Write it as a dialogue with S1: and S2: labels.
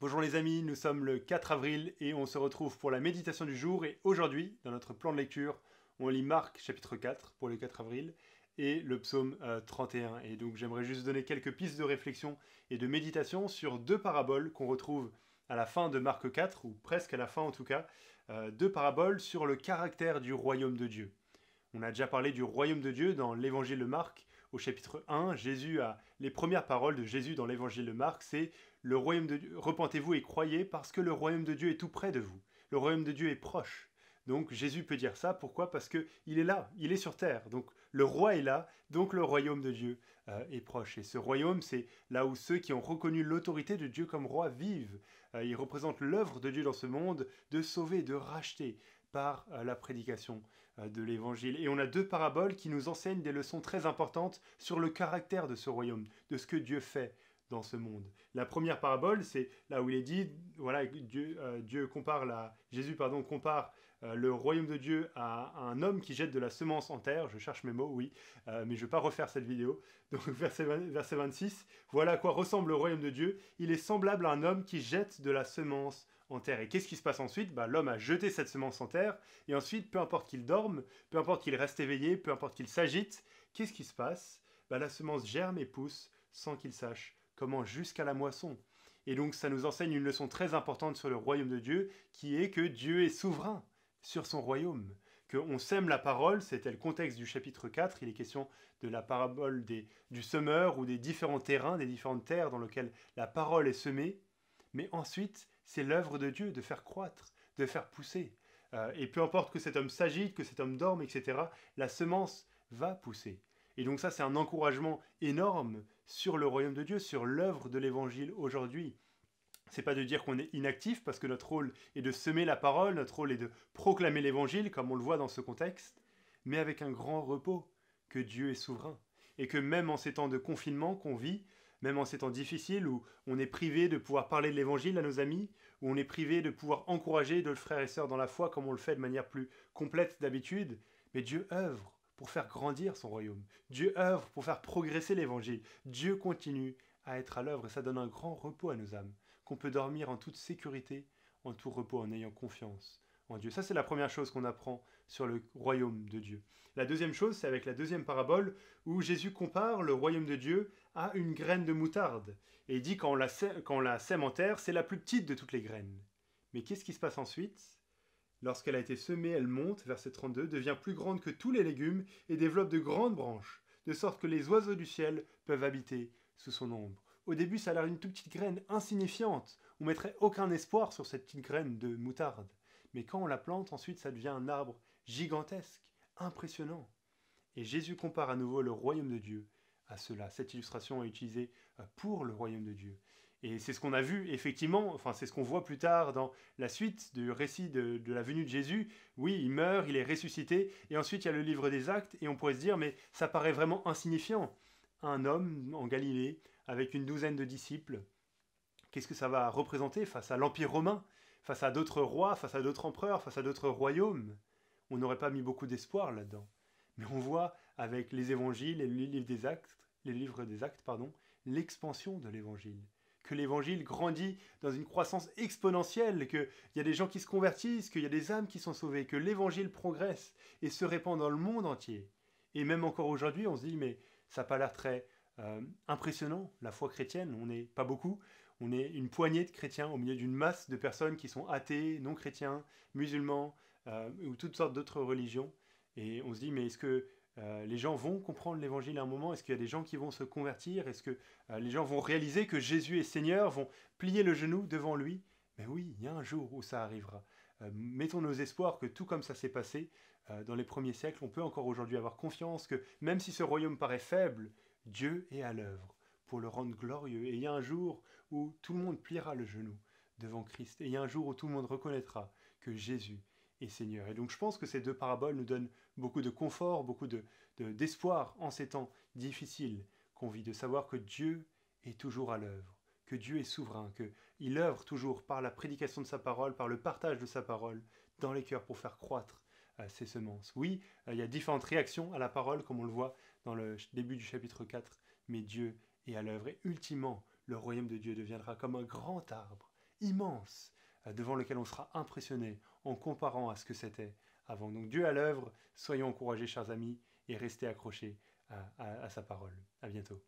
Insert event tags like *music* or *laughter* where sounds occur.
S1: Bonjour les amis, nous sommes le 4 avril et on se retrouve pour la méditation du jour et aujourd'hui, dans notre plan de lecture, on lit Marc chapitre 4 pour le 4 avril et le psaume 31. Euh, et donc j'aimerais juste donner quelques pistes de réflexion et de méditation sur deux paraboles qu'on retrouve à la fin de Marc 4, ou presque à la fin en tout cas, euh, deux paraboles sur le caractère du royaume de Dieu. On a déjà parlé du royaume de Dieu dans l'évangile de Marc. Au chapitre 1, Jésus a les premières paroles de Jésus dans l'évangile de Marc, c'est le royaume de Dieu, repentez-vous et croyez parce que le royaume de Dieu est tout près de vous. Le royaume de Dieu est proche. Donc Jésus peut dire ça, pourquoi Parce qu'il est là, il est sur terre. Donc le roi est là, donc le royaume de Dieu euh, est proche. Et ce royaume, c'est là où ceux qui ont reconnu l'autorité de Dieu comme roi vivent. Euh, il représente l'œuvre de Dieu dans ce monde de sauver, de racheter par euh, la prédication de l'évangile. Et on a deux paraboles qui nous enseignent des leçons très importantes sur le caractère de ce royaume, de ce que Dieu fait dans ce monde. La première parabole, c'est là où il est dit, voilà, Dieu, euh, Dieu compare la, Jésus pardon, compare euh, le royaume de Dieu à, un homme qui jette de la semence en terre. Je cherche mes mots, oui, euh, mais je ne vais pas refaire cette vidéo. *laughs* Donc verset, verset 26, voilà à quoi ressemble le royaume de Dieu. Il est semblable à un homme qui jette de la semence en terre. Et qu'est-ce qui se passe ensuite bah, L'homme a jeté cette semence en terre, et ensuite, peu importe qu'il dorme, peu importe qu'il reste éveillé, peu importe qu'il s'agite, qu'est-ce qui se passe bah, La semence germe et pousse sans qu'il sache comment jusqu'à la moisson. Et donc ça nous enseigne une leçon très importante sur le royaume de Dieu, qui est que Dieu est souverain sur son royaume, qu'on sème la parole, c'était le contexte du chapitre 4, il est question de la parabole du semeur ou des différents terrains, des différentes terres dans lesquelles la parole est semée, mais ensuite c'est l'œuvre de Dieu de faire croître, de faire pousser. Euh, et peu importe que cet homme s'agite, que cet homme dorme, etc., la semence va pousser. Et donc ça, c'est un encouragement énorme sur le royaume de Dieu, sur l'œuvre de l'évangile aujourd'hui. C'est pas de dire qu'on est inactif, parce que notre rôle est de semer la parole, notre rôle est de proclamer l'évangile, comme on le voit dans ce contexte, mais avec un grand repos, que Dieu est souverain, et que même en ces temps de confinement qu'on vit, même en ces temps difficiles où on est privé de pouvoir parler de l'évangile à nos amis, où on est privé de pouvoir encourager d'autres frères et sœurs dans la foi comme on le fait de manière plus complète d'habitude, mais Dieu œuvre pour faire grandir son royaume. Dieu œuvre pour faire progresser l'évangile. Dieu continue à être à l'œuvre et ça donne un grand repos à nos âmes, qu'on peut dormir en toute sécurité, en tout repos, en ayant confiance en Dieu. Ça, c'est la première chose qu'on apprend sur le royaume de Dieu. La deuxième chose, c'est avec la deuxième parabole où Jésus compare le royaume de Dieu à une graine de moutarde et il dit quand la sème, en terre, c'est la plus petite de toutes les graines. Mais qu'est-ce qui se passe ensuite Lorsqu'elle a été semée, elle monte, verset 32, devient plus grande que tous les légumes et développe de grandes branches, de sorte que les oiseaux du ciel peuvent habiter sous son ombre. Au début, ça a l'air une toute petite graine insignifiante. On mettrait aucun espoir sur cette petite graine de moutarde. Mais quand on la plante, ensuite, ça devient un arbre gigantesque, impressionnant. Et Jésus compare à nouveau le royaume de Dieu à cela. Cette illustration est utilisée euh, pour le royaume de Dieu. Et c'est ce qu'on a vu, effectivement, enfin c'est ce qu'on voit plus tard dans la suite du récit de, la venue de Jésus. Oui, il meurt, il est ressuscité, et ensuite il y a le livre des actes, et on pourrait se dire, mais ça paraît vraiment insignifiant. Un homme en Galilée, avec une douzaine de disciples, qu'est-ce que ça va représenter face à l'Empire romain, face à d'autres rois, face à d'autres empereurs, face à d'autres royaumes On n'aurait pas mis beaucoup d'espoir là-dedans. Mais on voit avec les évangiles et le livre des actes, les livres des actes, pardon, l'expansion de l'évangile que l'évangile grandit dans une croissance exponentielle, qu'il y a des gens qui se convertissent, qu'il y a des âmes qui sont sauvées, que l'évangile progresse et se répand dans le monde entier. Et même encore aujourd'hui, on se dit, mais ça n'a pas l'air très euh, impressionnant, la foi chrétienne, on n'est pas beaucoup, on est une poignée de chrétiens au milieu d'une masse de personnes qui sont athées, non chrétiens, musulmans, euh, ou toutes sortes d'autres religions. Et on se dit, mais est-ce que euh, les gens vont comprendre l'évangile à un moment Est-ce qu'il y a des gens qui vont se convertir Est-ce que euh, les gens vont réaliser que Jésus est Seigneur, vont plier le genou devant lui Mais oui, il y a un jour où ça arrivera. Euh, mettons nos espoirs que tout comme ça s'est passé dans les premiers siècles, on peut encore aujourd'hui avoir confiance que même si ce royaume paraît faible, Dieu est à l'œuvre pour le rendre glorieux. Et il y a un jour où tout le monde pliera le genou devant Christ. Et il y a un jour où tout le monde reconnaîtra que Jésus et Seigneur. Et donc je pense que ces deux paraboles nous donnent beaucoup de confort, beaucoup d'espoir de, d'espoir en ces temps difficiles qu'on vit, de savoir que Dieu est toujours à l'œuvre, que Dieu est souverain, qu'il œuvre toujours par la prédication de sa parole, par le partage de sa parole dans les cœurs pour faire croître euh, ses semences. Oui, euh, il y a différentes réactions à la parole, comme on le voit dans le début du chapitre 4, mais Dieu est à l'œuvre et ultimement, le royaume de Dieu deviendra comme un grand arbre, immense, euh, devant lequel on sera impressionné en comparant à ce que c'était avant. Donc Dieu à l'œuvre, soyons encouragés chers amis et restez accrochés à, à sa parole. À bientôt.